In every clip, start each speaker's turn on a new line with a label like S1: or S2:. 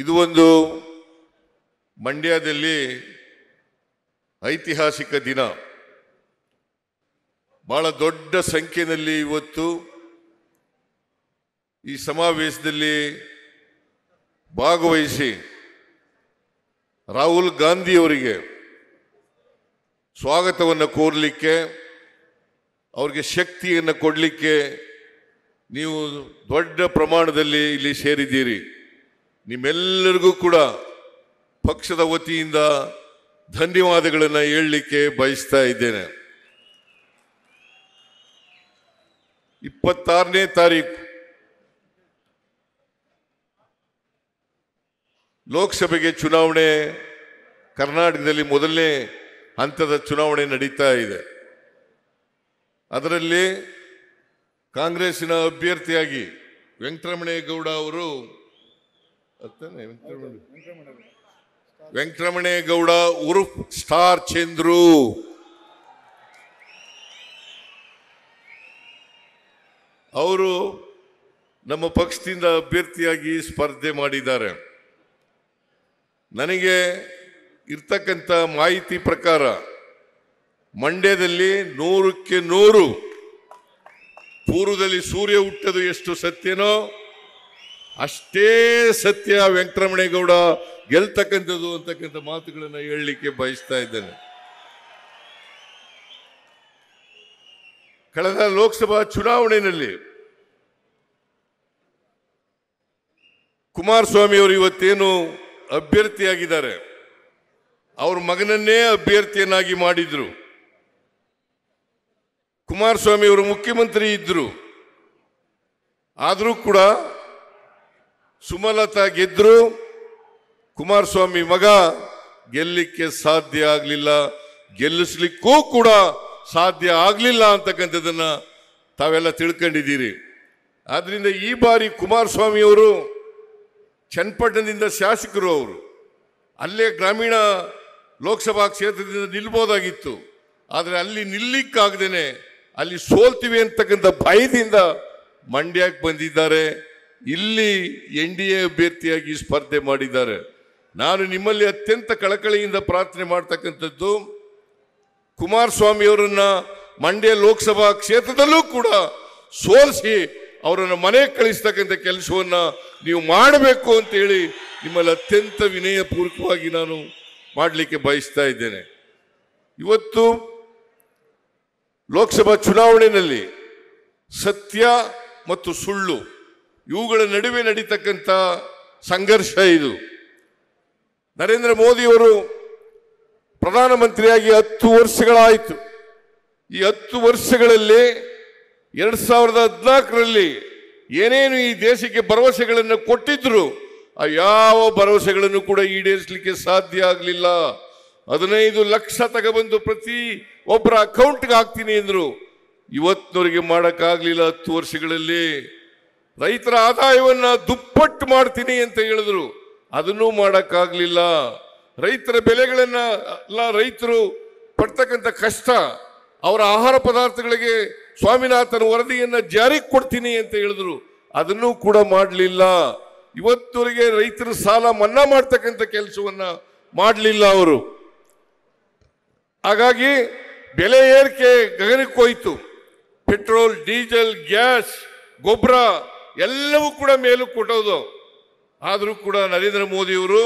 S1: ಇದು ಒಂದು ಮಂಡ್ಯದಲ್ಲಿ ಐತಿಹಾಸಿಕ ದಿನ ಬಹಳ ದೊಡ್ಡ ಸಂಖ್ಯೆಯಲ್ಲಿ ಇವತ್ತು ಈ ಸಮಾವೇಶದಲ್ಲಿ ಭಾಗವಹಿಸಿ ರಾಹುಲ್ ಗಾಂಧಿಯವರಿಗೆ ಸ್ವಾಗತವನ್ನು ಕೋರಲಿಕ್ಕೆ ಅವರಿಗೆ ಶಕ್ತಿಯನ್ನು ಕೊಡಲಿಕ್ಕೆ ನೀವು ದೊಡ್ಡ ಪ್ರಮಾಣದಲ್ಲಿ ಇಲ್ಲಿ ಸೇರಿದ್ದೀರಿ ನಿಮ್ಮೆಲ್ಲರಿಗೂ ಕೂಡ ಪಕ್ಷದ ವತಿಯಿಂದ ಧನ್ಯವಾದಗಳನ್ನು ಹೇಳಲಿಕ್ಕೆ ಬಯಸ್ತಾ ಇದ್ದೇನೆ ಇಪ್ಪತ್ತಾರನೇ ತಾರೀಕು ಲೋಕಸಭೆಗೆ ಚುನಾವಣೆ ಕರ್ನಾಟಕದಲ್ಲಿ ಮೊದಲನೇ ಹಂತದ ಚುನಾವಣೆ ನಡೀತಾ ಇದೆ ಅದರಲ್ಲಿ ಕಾಂಗ್ರೆಸ್ಸಿನ ಅಭ್ಯರ್ಥಿಯಾಗಿ ವೆಂಕಟರಮಣೇಗೌಡ ಅವರು ಅತ್ತಾನೆ ಗೌಡ ಉರುಫ್ ಸ್ಟಾರ್ ಚಂದ್ರು ಅವರು ನಮ್ಮ ಪಕ್ಷದಿಂದ ಅಭ್ಯರ್ಥಿಯಾಗಿ ಸ್ಪರ್ಧೆ ಮಾಡಿದ್ದಾರೆ ನನಗೆ ಇರ್ತಕ್ಕಂಥ ಮಾಹಿತಿ ಪ್ರಕಾರ ಮಂಡ್ಯದಲ್ಲಿ ನೂರಕ್ಕೆ ನೂರು ಪೂರ್ವದಲ್ಲಿ ಸೂರ್ಯ ಹುಟ್ಟದು ಎಷ್ಟು ಸತ್ಯನೋ ಅಷ್ಟೇ ಸತ್ಯ ವೆಂಕಟರಮಣೇಗೌಡ ಗೆಲ್ತಕ್ಕಂಥದ್ದು ಅಂತಕ್ಕಂಥ ಮಾತುಗಳನ್ನು ಹೇಳಲಿಕ್ಕೆ ಬಯಸ್ತಾ ಇದ್ದೇನೆ ಕಳೆದ ಲೋಕಸಭಾ ಚುನಾವಣೆಯಲ್ಲಿ ಕುಮಾರಸ್ವಾಮಿ ಅವರು ಇವತ್ತೇನು ಅಭ್ಯರ್ಥಿಯಾಗಿದ್ದಾರೆ ಅವ್ರ ಮಗನನ್ನೇ ಅಭ್ಯರ್ಥಿಯನ್ನಾಗಿ ಮಾಡಿದ್ರು ಕುಮಾರಸ್ವಾಮಿ ಅವರು ಮುಖ್ಯಮಂತ್ರಿ ಇದ್ರು ಆದರೂ ಕೂಡ ಸುಮಲತಾ ಗೆದ್ರು ಕುಮಾರಸ್ವಾಮಿ ಮಗ ಗೆಲ್ಲಿಕ್ಕೆ ಸಾಧ್ಯ ಆಗಲಿಲ್ಲ ಗೆಲ್ಲಿಸ್ಲಿಕ್ಕೂ ಕೂಡ ಸಾಧ್ಯ ಆಗಲಿಲ್ಲ ಅಂತಕ್ಕಂಥದ್ದನ್ನ ತಾವೆಲ್ಲ ತಿಳ್ಕೊಂಡಿದ್ದೀರಿ ಆದ್ರಿಂದ ಈ ಬಾರಿ ಕುಮಾರಸ್ವಾಮಿಯವರು ಚನ್ನಪಟ್ಟಣದಿಂದ ಶಾಸಕರು ಅವರು ಅಲ್ಲೇ ಗ್ರಾಮೀಣ ಲೋಕಸಭಾ ಕ್ಷೇತ್ರದಿಂದ ನಿಲ್ಬೋದಾಗಿತ್ತು ಆದರೆ ಅಲ್ಲಿ ನಿಲ್ಲಕ್ಕಾಗ್ದೇನೆ ಅಲ್ಲಿ ಸೋಲ್ತೀವಿ ಅಂತಕ್ಕಂಥ ಭಯದಿಂದ ಮಂಡ್ಯಕ್ಕೆ ಬಂದಿದ್ದಾರೆ ಇಲ್ಲಿ ಎನ್ ಡಿ ಎ ಅಭ್ಯರ್ಥಿಯಾಗಿ ಸ್ಪರ್ಧೆ ಮಾಡಿದ್ದಾರೆ ನಾನು ನಿಮ್ಮಲ್ಲಿ ಅತ್ಯಂತ ಕಳಕಳಿಯಿಂದ ಪ್ರಾರ್ಥನೆ ಮಾಡ್ತಕ್ಕಂಥದ್ದು ಕುಮಾರಸ್ವಾಮಿಯವರನ್ನ ಮಂಡ್ಯ ಲೋಕಸಭಾ ಕ್ಷೇತ್ರದಲ್ಲೂ ಕೂಡ ಸೋಲಿಸಿ ಅವರನ್ನು ಮನೆಗೆ ಕಳಿಸ್ತಕ್ಕಂಥ ಕೆಲಸವನ್ನು ನೀವು ಮಾಡಬೇಕು ಅಂತೇಳಿ ನಿಮ್ಮಲ್ಲಿ ಅತ್ಯಂತ ವಿನಯಪೂರ್ವಕವಾಗಿ ನಾನು ಮಾಡಲಿಕ್ಕೆ ಬಯಸ್ತಾ ಇದ್ದೇನೆ ಇವತ್ತು ಲೋಕಸಭಾ ಚುನಾವಣೆಯಲ್ಲಿ ಸತ್ಯ ಮತ್ತು ಸುಳ್ಳು ಇವುಗಳ ನಡುವೆ ನಡೀತಕ್ಕಂಥ ಸಂಘರ್ಷ ಇದು ನರೇಂದ್ರ ಮೋದಿಯವರು ಪ್ರಧಾನಮಂತ್ರಿಯಾಗಿ ಹತ್ತು ವರ್ಷಗಳಾಯಿತು ಈ ಹತ್ತು ವರ್ಷಗಳಲ್ಲಿ ಎರಡು ಸಾವಿರದ ಹದಿನಾಲ್ಕರಲ್ಲಿ ಏನೇನು ಈ ದೇಶಕ್ಕೆ ಭರವಸೆಗಳನ್ನು ಕೊಟ್ಟಿದ್ರು ಆ ಯಾವ ಭರವಸೆಗಳನ್ನು ಕೂಡ ಈಡೇರಿಸಲಿಕ್ಕೆ ಸಾಧ್ಯ ಆಗಲಿಲ್ಲ ಹದಿನೈದು ಲಕ್ಷ ತಗಬಂದು ಪ್ರತಿ ಒಬ್ಬರ ಅಕೌಂಟ್ಗೆ ಹಾಕ್ತೀನಿ ಅಂದರು ಇವತ್ತಿನವರಿಗೆ ಮಾಡೋಕ್ಕಾಗಲಿಲ್ಲ ಹತ್ತು ವರ್ಷಗಳಲ್ಲಿ ರೈತರ ಆದಾಯವನ್ನ ದುಪ್ಪಟ್ಟು ಮಾಡ್ತೀನಿ ಅಂತ ಹೇಳಿದ್ರು ಅದನ್ನೂ ಮಾಡಕ್ಕಾಗ್ಲಿಲ್ಲ ರೈತರ ಬೆಲೆಗಳನ್ನ ಎಲ್ಲ ರೈತರು ಪಡ್ತಕ್ಕಂಥ ಕಷ್ಟ ಅವರ ಆಹಾರ ಪದಾರ್ಥಗಳಿಗೆ ಸ್ವಾಮಿನಾಥನ ವರದಿಯನ್ನ ಜಾರಿಗೆ ಕೊಡ್ತೀನಿ ಅಂತ ಹೇಳಿದ್ರು ಅದನ್ನೂ ಕೂಡ ಮಾಡಲಿಲ್ಲ ಇವತ್ತುವರೆಗೆ ರೈತರ ಸಾಲ ಮನ್ನಾ ಮಾಡ್ತಕ್ಕಂಥ ಕೆಲಸವನ್ನ ಮಾಡಲಿಲ್ಲ ಅವರು ಹಾಗಾಗಿ ಬೆಲೆ ಏರಿಕೆ ಗಗನಕ್ಕೋಯ್ತು ಪೆಟ್ರೋಲ್ ಡೀಸೆಲ್ ಗ್ಯಾಸ್ ಗೊಬ್ಬರ ಎಲ್ಲವೂ ಕೂಡ ಮೇಲೂ ಕೊಟ್ಟೋದು ಆದರೂ ಕೂಡ ನರೇಂದ್ರ ಮೋದಿಯವರು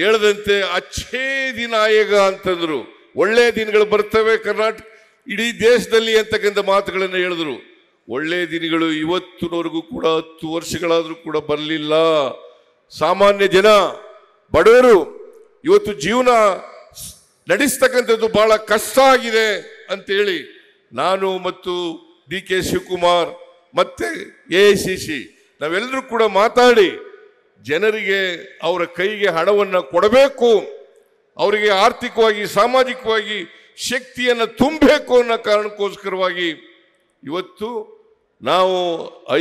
S1: ಹೇಳದಂತೆ ಅಚ್ಚೇ ದಿನ ಆಯೋಗ ಅಂತಂದ್ರು ಒಳ್ಳೆಯ ದಿನಗಳು ಬರ್ತವೆ ಕರ್ನಾಟಕ ಇಡೀ ದೇಶದಲ್ಲಿ ಅಂತಕ್ಕಂಥ ಮಾತುಗಳನ್ನು ಹೇಳಿದ್ರು ಒಳ್ಳೆಯ ದಿನಗಳು ಇವತ್ತಿನವರೆಗೂ ಕೂಡ ಹತ್ತು ವರ್ಷಗಳಾದರೂ ಕೂಡ ಬರಲಿಲ್ಲ ಸಾಮಾನ್ಯ ಜನ ಬಡವರು ಇವತ್ತು ಜೀವನ ನಡೆಸ್ತಕ್ಕಂಥದ್ದು ಬಹಳ ಕಷ್ಟ ಆಗಿದೆ ಅಂತೇಳಿ ನಾನು ಮತ್ತು ಡಿ ಕೆ ಶಿವಕುಮಾರ್ ಮತ್ತೆ ಎ ಸಿ ಸಿ ನಾವೆಲ್ಲರೂ ಕೂಡ ಮಾತಾಡಿ ಜನರಿಗೆ ಅವರ ಕೈಗೆ ಹಣವನ್ನು ಕೊಡಬೇಕು ಅವರಿಗೆ ಆರ್ಥಿಕವಾಗಿ ಸಾಮಾಜಿಕವಾಗಿ ಶಕ್ತಿಯನ್ನು ತುಂಬಬೇಕು ಅನ್ನೋ ಕಾರಣಕ್ಕೋಸ್ಕರವಾಗಿ ಇವತ್ತು ನಾವು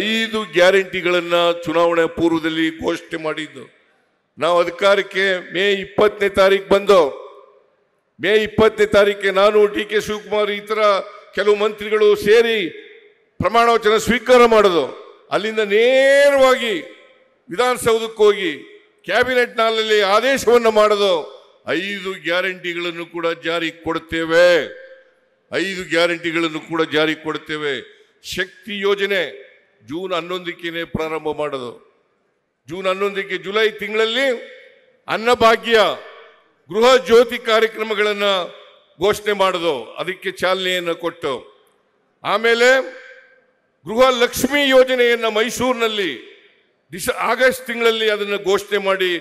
S1: ಐದು ಗ್ಯಾರಂಟಿಗಳನ್ನು ಚುನಾವಣೆ ಪೂರ್ವದಲ್ಲಿ ಘೋಷಣೆ ಮಾಡಿದ್ದು ನಾವು ಅಧಿಕಾರಕ್ಕೆ ಮೇ ಇಪ್ಪತ್ತನೇ ತಾರೀಕು ಬಂದು ಮೇ ಇಪ್ಪತ್ತನೇ ತಾರೀಕಿಗೆ ನಾನು ಡಿ ಕೆ ಶಿವಕುಮಾರ್ ಈ ಥರ ಕೆಲವು ಮಂತ್ರಿಗಳು ಸೇರಿ ಪ್ರಮಾಣವಚನ ಸ್ವೀಕಾರ ಮಾಡೋದು ಅಲ್ಲಿಂದ ನೇರವಾಗಿ ವಿಧಾನಸೌಧಕ್ಕೆ ಹೋಗಿ ಕ್ಯಾಬಿನೆಟ್ನಲ್ಲಿ ಆದೇಶವನ್ನು ಮಾಡೋದು ಐದು ಗ್ಯಾರಂಟಿಗಳನ್ನು ಕೂಡ ಜಾರಿ ಕೊಡುತ್ತೇವೆ ಐದು ಗ್ಯಾರಂಟಿಗಳನ್ನು ಕೂಡ ಜಾರಿ ಕೊಡುತ್ತೇವೆ ಶಕ್ತಿ ಯೋಜನೆ ಜೂನ್ ಹನ್ನೊಂದಕ್ಕೇನೆ ಪ್ರಾರಂಭ ಮಾಡೋದು ಜೂನ್ ಹನ್ನೊಂದಕ್ಕೆ ಜುಲೈ ತಿಂಗಳಲ್ಲಿ ಅನ್ನಭಾಗ್ಯ ಗೃಹ ಜ್ಯೋತಿ ಕಾರ್ಯಕ್ರಮಗಳನ್ನು ಘೋಷಣೆ ಮಾಡೋದು ಅದಕ್ಕೆ ಚಾಲನೆಯನ್ನು ಕೊಟ್ಟು ಆಮೇಲೆ ಗೃಹ ಲಕ್ಷ್ಮಿ ಯೋಜನೆಯನ್ನು ಮೈಸೂರಿನಲ್ಲಿ ಡಿಸ ಆಗಸ್ಟ್ ತಿಂಗಳಲ್ಲಿ ಅದನ್ನು ಘೋಷಣೆ ಮಾಡಿ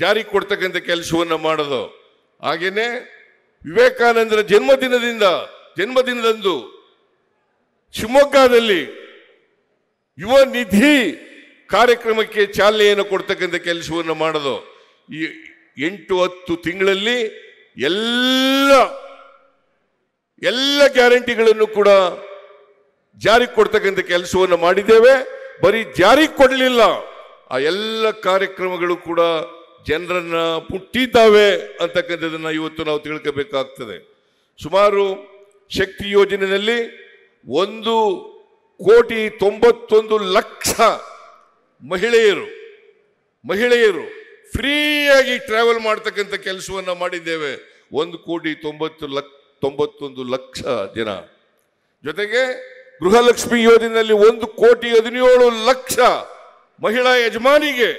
S1: ಜಾರಿ ಕೊಡ್ತಕ್ಕಂಥ ಕೆಲಸವನ್ನು ಮಾಡೋದು ಹಾಗೆಯೇ ವಿವೇಕಾನಂದರ ಜನ್ಮದಿನದಿಂದ ಜನ್ಮದಿನದಂದು ಶಿವಮೊಗ್ಗದಲ್ಲಿ ಯುವ ನಿಧಿ ಕಾರ್ಯಕ್ರಮಕ್ಕೆ ಚಾಲನೆಯನ್ನು ಕೊಡ್ತಕ್ಕಂಥ ಕೆಲಸವನ್ನು ಮಾಡೋದು ಈ ಎಂಟು ಹತ್ತು ತಿಂಗಳಲ್ಲಿ ಎಲ್ಲ ಎಲ್ಲ ಗ್ಯಾರಂಟಿಗಳನ್ನು ಕೂಡ ಜಾರಿಗೆ ಕೊಡ್ತಕ್ಕಂಥ ಕೆಲಸವನ್ನು ಮಾಡಿದ್ದೇವೆ ಬರೀ ಜಾರಿಗೆ ಕೊಡಲಿಲ್ಲ ಆ ಎಲ್ಲ ಕಾರ್ಯಕ್ರಮಗಳು ಕೂಡ ಜನರನ್ನ ಮುಟ್ಟಿದ್ದಾವೆ ಅಂತಕ್ಕಂಥದ್ದನ್ನು ಇವತ್ತು ನಾವು ತಿಳ್ಕೋಬೇಕಾಗ್ತದೆ ಸುಮಾರು ಶಕ್ತಿ ಯೋಜನೆಯಲ್ಲಿ ಒಂದು ಕೋಟಿ ತೊಂಬತ್ತೊಂದು ಲಕ್ಷ ಮಹಿಳೆಯರು ಮಹಿಳೆಯರು ಫ್ರೀಯಾಗಿ ಟ್ರಾವೆಲ್ ಮಾಡ್ತಕ್ಕಂಥ ಕೆಲಸವನ್ನು ಮಾಡಿದ್ದೇವೆ ಒಂದು ಕೋಟಿ ತೊಂಬತ್ತು ಲಕ್ ತೊಂಬತ್ತೊಂದು ಲಕ್ಷ ಜನ ಜೊತೆಗೆ ಗೃಹಲಕ್ಷ್ಮಿ ಯೋಜನೆಯಲ್ಲಿ ಒಂದು ಕೋಟಿ ಹದಿನೇಳು ಲಕ್ಷ ಮಹಿಳಾ ಯಜಮಾನಿಗೆ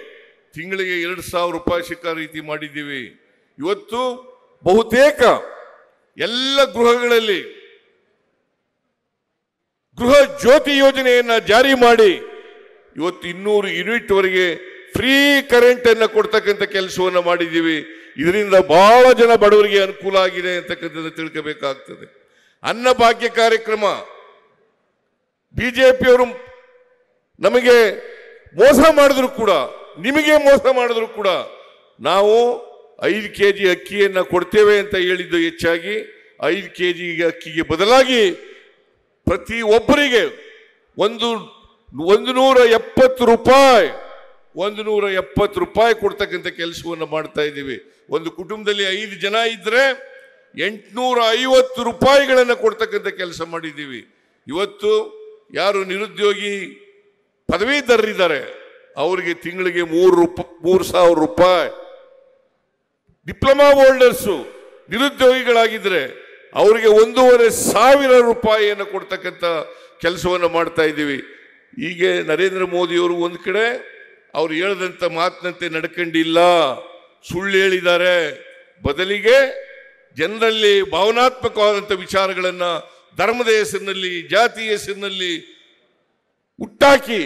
S1: ತಿಂಗಳಿಗೆ ಎರಡು ಸಾವಿರ ರೂಪಾಯಿ ಸಿಕ್ಕ ರೀತಿ ಮಾಡಿದ್ದೀವಿ ಇವತ್ತು ಬಹುತೇಕ ಎಲ್ಲ ಗೃಹಗಳಲ್ಲಿ ಗೃಹ ಜ್ಯೋತಿ ಯೋಜನೆಯನ್ನ ಜಾರಿ ಮಾಡಿ ಇವತ್ತು ಇನ್ನೂರು ಯೂನಿಟ್ ವರೆಗೆ ಫ್ರೀ ಕರೆಂಟ್ ಅನ್ನು ಕೊಡ್ತಕ್ಕಂಥ ಕೆಲಸವನ್ನು ಮಾಡಿದ್ದೀವಿ ಇದರಿಂದ ಬಹಳ ಜನ ಬಡವರಿಗೆ ಅನುಕೂಲ ಆಗಿದೆ ಅಂತಕ್ಕಂಥದ್ದು ತಿಳ್ಕೋಬೇಕಾಗ್ತದೆ ಅನ್ನಭಾಗ್ಯ ಕಾರ್ಯಕ್ರಮ ಬಿಜೆಪಿಯವರು ನಮಗೆ ಮೋಸ ಮಾಡಿದ್ರು ಕೂಡ ನಿಮಗೆ ಮೋಸ ಮಾಡಿದ್ರು ಕೂಡ ನಾವು ಐದು ಕೆ ಜಿ ಅಕ್ಕಿಯನ್ನು ಕೊಡ್ತೇವೆ ಅಂತ ಹೇಳಿದ್ದು ಹೆಚ್ಚಾಗಿ ಐದು ಕೆ ಜಿ ಅಕ್ಕಿಗೆ ಬದಲಾಗಿ ಪ್ರತಿ ಒಬ್ಬರಿಗೆ ಒಂದು ಒಂದು ನೂರ ಎಪ್ಪತ್ತು ರೂಪಾಯಿ ಒಂದು ನೂರ ಎಪ್ಪತ್ತು ರೂಪಾಯಿ ಕೊಡ್ತಕ್ಕಂಥ ಕೆಲಸವನ್ನು ಮಾಡ್ತಾ ಇದ್ದೀವಿ ಒಂದು ಕುಟುಂಬದಲ್ಲಿ ಐದು ಜನ ಇದ್ದರೆ ಎಂಟುನೂರ ಐವತ್ತು ರೂಪಾಯಿಗಳನ್ನು ಕೊಡ್ತಕ್ಕಂಥ ಕೆಲಸ ಮಾಡಿದ್ದೀವಿ ಇವತ್ತು ಯಾರು ನಿರುದ್ಯೋಗಿ ಪದವೀಧರರಿದ್ದಾರೆ ಅವರಿಗೆ ತಿಂಗಳಿಗೆ ಮೂರು ರೂಪ ಮೂರು ಸಾವಿರ ರೂಪಾಯಿ ಡಿಪ್ಲೊಮಾ ಹೋಲ್ಡರ್ಸು ನಿರುದ್ಯೋಗಿಗಳಾಗಿದ್ರೆ ಅವರಿಗೆ ಒಂದೂವರೆ ಸಾವಿರ ರೂಪಾಯಿಯನ್ನು ಕೊಡ್ತಕ್ಕಂಥ ಕೆಲಸವನ್ನು ಮಾಡ್ತಾ ಇದ್ದೀವಿ ಹೀಗೆ ನರೇಂದ್ರ ಮೋದಿಯವರು ಒಂದು ಕಡೆ ಅವ್ರು ಹೇಳ್ದಂಥ ಮಾತಿನಂತೆ ನಡ್ಕೊಂಡಿಲ್ಲ ಸುಳ್ಳು ಹೇಳಿದ್ದಾರೆ ಬದಲಿಗೆ ಜನರಲ್ಲಿ ಭಾವನಾತ್ಮಕವಾದಂಥ ವಿಚಾರಗಳನ್ನು ಧರ್ಮದ ಹೆಸರಿನಲ್ಲಿ ಜಾತಿ ಹೆಸರಿನಲ್ಲಿ ಹುಟ್ಟಾಕಿ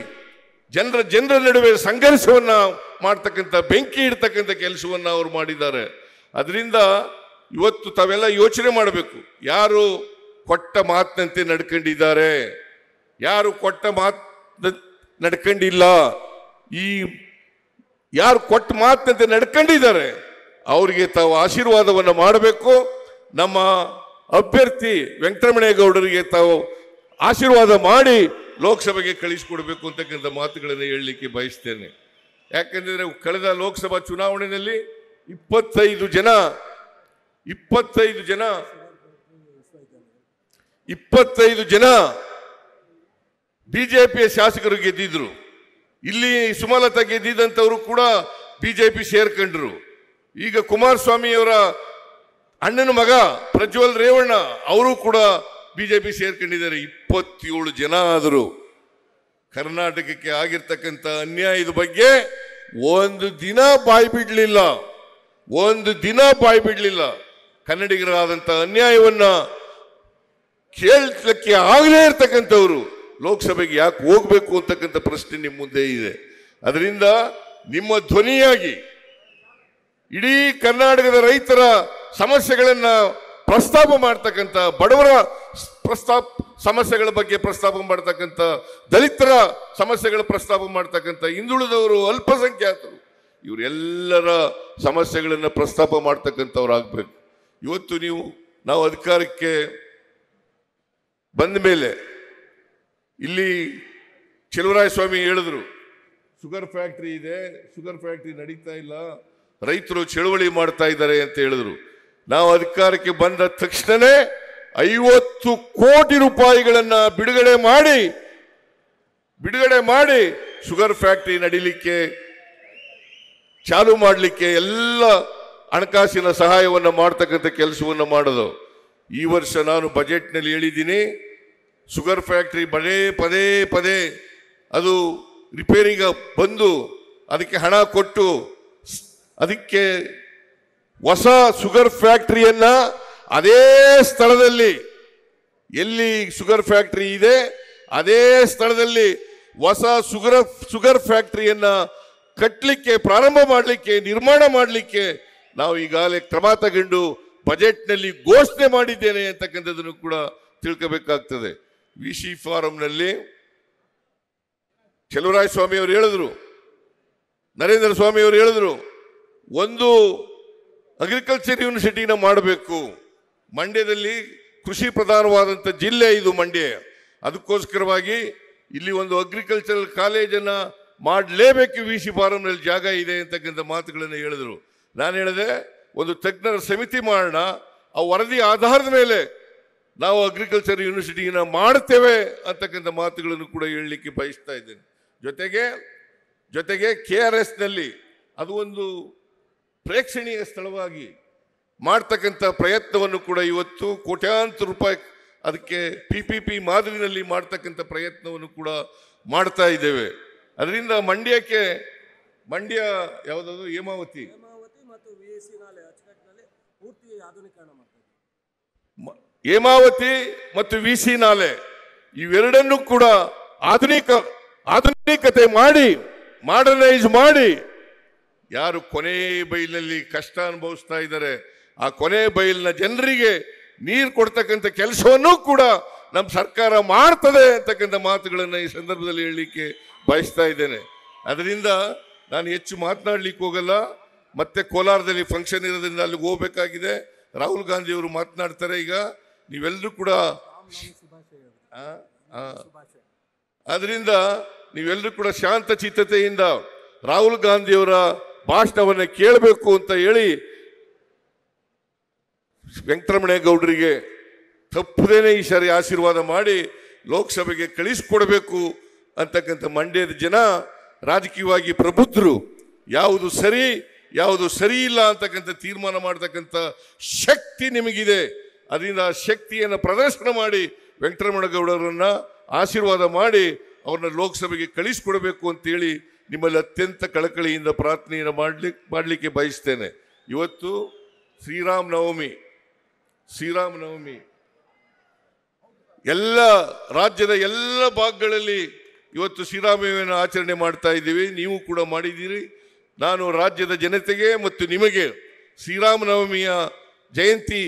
S1: ಜನರ ಜನರ ನಡುವೆ ಸಂಘರ್ಷವನ್ನು ಮಾಡ್ತಕ್ಕಂಥ ಬೆಂಕಿ ಇಡ್ತಕ್ಕಂಥ ಕೆಲಸವನ್ನು ಅವರು ಮಾಡಿದ್ದಾರೆ ಅದರಿಂದ ಇವತ್ತು ತಾವೆಲ್ಲ ಯೋಚನೆ ಮಾಡಬೇಕು ಯಾರು ಕೊಟ್ಟ ಮಾತಿನಂತೆ ನಡ್ಕೊಂಡಿದ್ದಾರೆ ಯಾರು ಕೊಟ್ಟ ಮಾತು ನಡ್ಕೊಂಡಿಲ್ಲ ಈ ಯಾರು ಕೊಟ್ಟ ಮಾತಿನಂತೆ ನಡ್ಕೊಂಡಿದ್ದಾರೆ ಅವರಿಗೆ ತಾವು ಆಶೀರ್ವಾದವನ್ನು ಮಾಡಬೇಕು ನಮ್ಮ ಅಭ್ಯರ್ಥಿ ವೆಂಕಟರಮಣೇಗೌಡರಿಗೆ ತಾವು ಆಶೀರ್ವಾದ ಮಾಡಿ ಲೋಕಸಭೆಗೆ ಕಳಿಸಿಕೊಡ್ಬೇಕು ಅಂತಕ್ಕಂಥ ಮಾತುಗಳನ್ನು ಹೇಳಲಿಕ್ಕೆ ಬಯಸ್ತೇನೆ ಯಾಕಂದರೆ ಕಳೆದ ಲೋಕಸಭಾ ಚುನಾವಣೆಯಲ್ಲಿ ಇಪ್ಪತ್ತೈದು ಜನ ಇಪ್ಪತ್ತೈದು ಜನ ಇಪ್ಪತ್ತೈದು ಜನ ಬಿಜೆಪಿಯ ಶಾಸಕರು ಗೆದ್ದಿದ್ರು ಇಲ್ಲಿ ಸುಮಲತಾ ಗೆದ್ದಿದ್ದಂಥವರು ಕೂಡ ಬಿಜೆಪಿ ಸೇರ್ಕೊಂಡ್ರು ಈಗ ಕುಮಾರಸ್ವಾಮಿಯವರ ಅಣ್ಣನ ಮಗ ಪ್ರಜ್ವಲ್ ರೇವಣ್ಣ ಅವರು ಕೂಡ ಬಿಜೆಪಿ ಸೇರ್ಕೊಂಡಿದ್ದಾರೆ ಇಪ್ಪತ್ತೇಳು ಜನ ಆದರು ಕರ್ನಾಟಕಕ್ಕೆ ಆಗಿರ್ತಕ್ಕಂಥ ಅನ್ಯಾಯದ ಬಗ್ಗೆ ಒಂದು ದಿನ ಬಾಯಿ ಬಿಡಲಿಲ್ಲ ಒಂದು ದಿನ ಬಾಯಿ ಬಿಡಲಿಲ್ಲ ಕನ್ನಡಿಗರಾದಂಥ ಅನ್ಯಾಯವನ್ನ ಕೇಳಲಿಕ್ಕೆ ಆಗಲೇ ಇರ್ತಕ್ಕಂಥವ್ರು ಲೋಕಸಭೆಗೆ ಯಾಕೆ ಹೋಗಬೇಕು ಅಂತಕ್ಕಂಥ ಪ್ರಶ್ನೆ ನಿಮ್ಮ ಮುಂದೆ ಇದೆ ಅದರಿಂದ ನಿಮ್ಮ ಧ್ವನಿಯಾಗಿ ಇಡೀ ಕರ್ನಾಟಕದ ರೈತರ ಸಮಸ್ಯೆಗಳನ್ನು ಪ್ರಸ್ತಾಪ ಮಾಡ್ತಕ್ಕಂಥ ಬಡವರ ಪ್ರಸ್ತಾಪ ಸಮಸ್ಯೆಗಳ ಬಗ್ಗೆ ಪ್ರಸ್ತಾಪ ಮಾಡ್ತಕ್ಕಂಥ ದಲಿತರ ಸಮಸ್ಯೆಗಳ ಪ್ರಸ್ತಾಪ ಮಾಡ್ತಕ್ಕಂಥ ಹಿಂದುಳಿದವರು ಅಲ್ಪಸಂಖ್ಯಾತರು ಇವರೆಲ್ಲರ ಸಮಸ್ಯೆಗಳನ್ನು ಪ್ರಸ್ತಾಪ ಮಾಡ್ತಕ್ಕಂಥವ್ರಾಗಬೇಕು ಇವತ್ತು ನೀವು ನಾವು ಅಧಿಕಾರಕ್ಕೆ ಬಂದ ಮೇಲೆ ಇಲ್ಲಿ ಸ್ವಾಮಿ ಹೇಳಿದ್ರು ಶುಗರ್ ಫ್ಯಾಕ್ಟ್ರಿ ಇದೆ ಶುಗರ್ ಫ್ಯಾಕ್ಟ್ರಿ ನಡೀತಾ ಇಲ್ಲ ರೈತರು ಚಳುವಳಿ ಮಾಡ್ತಾ ಇದ್ದಾರೆ ಅಂತ ಹೇಳಿದ್ರು ನಾವು ಅಧಿಕಾರಕ್ಕೆ ಬಂದ ತಕ್ಷಣವೇ ಐವತ್ತು ಕೋಟಿ ರೂಪಾಯಿಗಳನ್ನ ಬಿಡುಗಡೆ ಮಾಡಿ ಬಿಡುಗಡೆ ಮಾಡಿ ಶುಗರ್ ಫ್ಯಾಕ್ಟರಿ ನಡೀಲಿಕ್ಕೆ ಚಾಲು ಮಾಡಲಿಕ್ಕೆ ಎಲ್ಲ ಹಣಕಾಸಿನ ಸಹಾಯವನ್ನು ಮಾಡ್ತಕ್ಕಂಥ ಕೆಲಸವನ್ನು ಮಾಡೋದು ಈ ವರ್ಷ ನಾನು ಬಜೆಟ್ನಲ್ಲಿ ಹೇಳಿದ್ದೀನಿ ಶುಗರ್ ಫ್ಯಾಕ್ಟ್ರಿ ಪದೇ ಪದೇ ಪದೇ ಅದು ರಿಪೇರಿಗೆ ಬಂದು ಅದಕ್ಕೆ ಹಣ ಕೊಟ್ಟು ಅದಕ್ಕೆ ಹೊಸ ಶುಗರ್ ಫ್ಯಾಕ್ಟರಿಯನ್ನ ಅದೇ ಸ್ಥಳದಲ್ಲಿ ಎಲ್ಲಿ ಶುಗರ್ ಫ್ಯಾಕ್ಟರಿ ಇದೆ ಅದೇ ಸ್ಥಳದಲ್ಲಿ ಹೊಸ ಶುಗರ್ ಶುಗರ್ ಫ್ಯಾಕ್ಟರಿಯನ್ನ ಕಟ್ಟಲಿಕ್ಕೆ ಪ್ರಾರಂಭ ಮಾಡಲಿಕ್ಕೆ ನಿರ್ಮಾಣ ಮಾಡಲಿಕ್ಕೆ ನಾವು ಈಗಾಗಲೇ ಕ್ರಮ ತಗೊಂಡು ಬಜೆಟ್ನಲ್ಲಿ ಘೋಷಣೆ ಮಾಡಿದ್ದೇನೆ ಅಂತಕ್ಕಂಥದ್ದನ್ನು ಕೂಡ ತಿಳ್ಕೋಬೇಕಾಗ್ತದೆ ವಿ ಸಿ ಫಾರಂನಲ್ಲಿ ಸ್ವಾಮಿ ಅವರು ಹೇಳಿದ್ರು ನರೇಂದ್ರ ಸ್ವಾಮಿ ಅವರು ಹೇಳಿದ್ರು ಒಂದು ಅಗ್ರಿಕಲ್ಚರ್ ಯೂನಿವರ್ಸಿಟಿನ ಮಾಡಬೇಕು ಮಂಡ್ಯದಲ್ಲಿ ಕೃಷಿ ಪ್ರಧಾನವಾದಂಥ ಜಿಲ್ಲೆ ಇದು ಮಂಡ್ಯ ಅದಕ್ಕೋಸ್ಕರವಾಗಿ ಇಲ್ಲಿ ಒಂದು ಅಗ್ರಿಕಲ್ಚರಲ್ ಕಾಲೇಜನ್ನು ಮಾಡಲೇಬೇಕು ವಿ ಸಿ ಫಾರಂನಲ್ಲಿ ಜಾಗ ಇದೆ ಅಂತಕ್ಕಂಥ ಮಾತುಗಳನ್ನು ಹೇಳಿದರು ನಾನು ಹೇಳಿದೆ ಒಂದು ತಜ್ಞರ ಸಮಿತಿ ಮಾಡೋಣ ಆ ವರದಿ ಆಧಾರದ ಮೇಲೆ ನಾವು ಅಗ್ರಿಕಲ್ಚರ್ ಯೂನಿವರ್ಸಿಟಿನ ಮಾಡ್ತೇವೆ ಅಂತಕ್ಕಂಥ ಮಾತುಗಳನ್ನು ಕೂಡ ಹೇಳಲಿಕ್ಕೆ ಬಯಸ್ತಾ ಇದ್ದೇನೆ ಜೊತೆಗೆ ಜೊತೆಗೆ ಕೆ ಆರ್ ಎಸ್ನಲ್ಲಿ ಅದು ಒಂದು ಪ್ರೇಕ್ಷಣೀಯ ಸ್ಥಳವಾಗಿ ಮಾಡ್ತಕ್ಕಂಥ ಪ್ರಯತ್ನವನ್ನು ಕೂಡ ಇವತ್ತು ಕೋಟ್ಯಾಂತರ ರೂಪಾಯಿ ಅದಕ್ಕೆ ಪಿ ಪಿ ಪಿ ಮಾದರಿನಲ್ಲಿ ಮಾಡ್ತಕ್ಕಂಥ ಪ್ರಯತ್ನವನ್ನು ಕೂಡ ಮಾಡ್ತಾ ಇದ್ದೇವೆ ಅದರಿಂದ ಮಂಡ್ಯಕ್ಕೆ ಮಂಡ್ಯ ಯಾವುದಾದ್ರು ಹೇಮಾವತಿ ಹೇಮಾವತಿ ಮತ್ತು ವಿ ಸಿ ನಾಲೆ ಇವೆರಡನ್ನೂ ಕೂಡ ಆಧುನಿಕ ಆಧುನಿಕತೆ ಮಾಡಿ ಮಾಡರ್ನೈಸ್ ಮಾಡಿ ಯಾರು ಕೊನೆ ಬೈಲಿನಲ್ಲಿ ಕಷ್ಟ ಅನುಭವಿಸ್ತಾ ಇದ್ದಾರೆ ಆ ಕೊನೆ ಬೈಲಿನ ಜನರಿಗೆ ನೀರು ಕೊಡ್ತಕ್ಕಂಥ ಕೆಲಸವನ್ನೂ ಕೂಡ ನಮ್ಮ ಸರ್ಕಾರ ಮಾಡ್ತದೆ ಅಂತಕ್ಕಂಥ ಮಾತುಗಳನ್ನು ಈ ಸಂದರ್ಭದಲ್ಲಿ ಹೇಳಲಿಕ್ಕೆ ಬಯಸ್ತಾ ಇದ್ದೇನೆ ಅದರಿಂದ ನಾನು ಹೆಚ್ಚು ಮಾತನಾಡಲಿಕ್ಕೆ ಹೋಗಲ್ಲ ಮತ್ತೆ ಕೋಲಾರದಲ್ಲಿ ಫಂಕ್ಷನ್ ಇರೋದ್ರಿಂದ ಅಲ್ಲಿಗೆ ಹೋಗಬೇಕಾಗಿದೆ ರಾಹುಲ್ ಗಾಂಧಿ ಅವರು ಮಾತನಾಡ್ತಾರೆ ಈಗ ನೀವೆಲ್ಲರೂ ಕೂಡ ಅದರಿಂದ ನೀವೆಲ್ಲರೂ ಕೂಡ ಶಾಂತ ಚಿತ್ತತೆಯಿಂದ ರಾಹುಲ್ ಗಾಂಧಿಯವರ ಭಾಷಣವನ್ನು ಕೇಳಬೇಕು ಅಂತ ಹೇಳಿ ಗೌಡರಿಗೆ ತಪ್ಪದೇನೆ ಈ ಸಾರಿ ಆಶೀರ್ವಾದ ಮಾಡಿ ಲೋಕಸಭೆಗೆ ಕಳಿಸಿಕೊಡಬೇಕು ಅಂತಕ್ಕಂಥ ಮಂಡ್ಯದ ಜನ ರಾಜಕೀಯವಾಗಿ ಪ್ರಬುದ್ಧರು ಯಾವುದು ಸರಿ ಯಾವುದು ಸರಿ ಇಲ್ಲ ಅಂತಕ್ಕಂಥ ತೀರ್ಮಾನ ಮಾಡತಕ್ಕಂಥ ಶಕ್ತಿ ನಿಮಗಿದೆ ಅದರಿಂದ ಆ ಶಕ್ತಿಯನ್ನು ಪ್ರದರ್ಶನ ಮಾಡಿ ವೆಂಕಟರಮಣಗೌಡರನ್ನು ಆಶೀರ್ವಾದ ಮಾಡಿ ಅವ್ರನ್ನ ಲೋಕಸಭೆಗೆ ಕಳಿಸಿಕೊಡಬೇಕು ಅಂತೇಳಿ ನಿಮ್ಮಲ್ಲಿ ಅತ್ಯಂತ ಕಳಕಳಿಯಿಂದ ಪ್ರಾರ್ಥನೆಯನ್ನು ಮಾಡಲಿ ಮಾಡಲಿಕ್ಕೆ ಬಯಸ್ತೇನೆ ಇವತ್ತು ಶ್ರೀರಾಮ ನವಮಿ ಶ್ರೀರಾಮ ನವಮಿ ಎಲ್ಲ ರಾಜ್ಯದ ಎಲ್ಲ ಭಾಗಗಳಲ್ಲಿ ಇವತ್ತು ಶ್ರೀರಾಮನವಮಿಯನ್ನು ಆಚರಣೆ ಮಾಡ್ತಾ ಇದ್ದೀವಿ ನೀವು ಕೂಡ ಮಾಡಿದ್ದೀರಿ ನಾನು ರಾಜ್ಯದ ಜನತೆಗೆ ಮತ್ತು ನಿಮಗೆ ಶ್ರೀರಾಮ ನವಮಿಯ ಜಯಂತಿ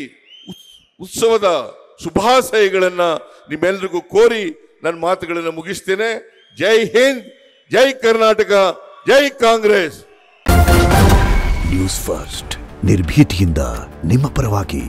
S1: ಉತ್ಸವದ ಶುಭಾಶಯಗಳನ್ನು ನಿಮ್ಮೆಲ್ಲರಿಗೂ ಕೋರಿ ನನ್ನ ಮಾತುಗಳನ್ನು ಮುಗಿಸ್ತೇನೆ ಜೈ ಹಿಂದ್ ಜೈ ಕರ್ನಾಟಕ ಜೈ ಕಾಂಗ್ರೆಸ್ ನ್ಯೂಸ್ ಫಸ್ಟ್ ನಿರ್ಭೀತಿಯಿಂದ ನಿಮ್ಮ ಪರವಾಗಿ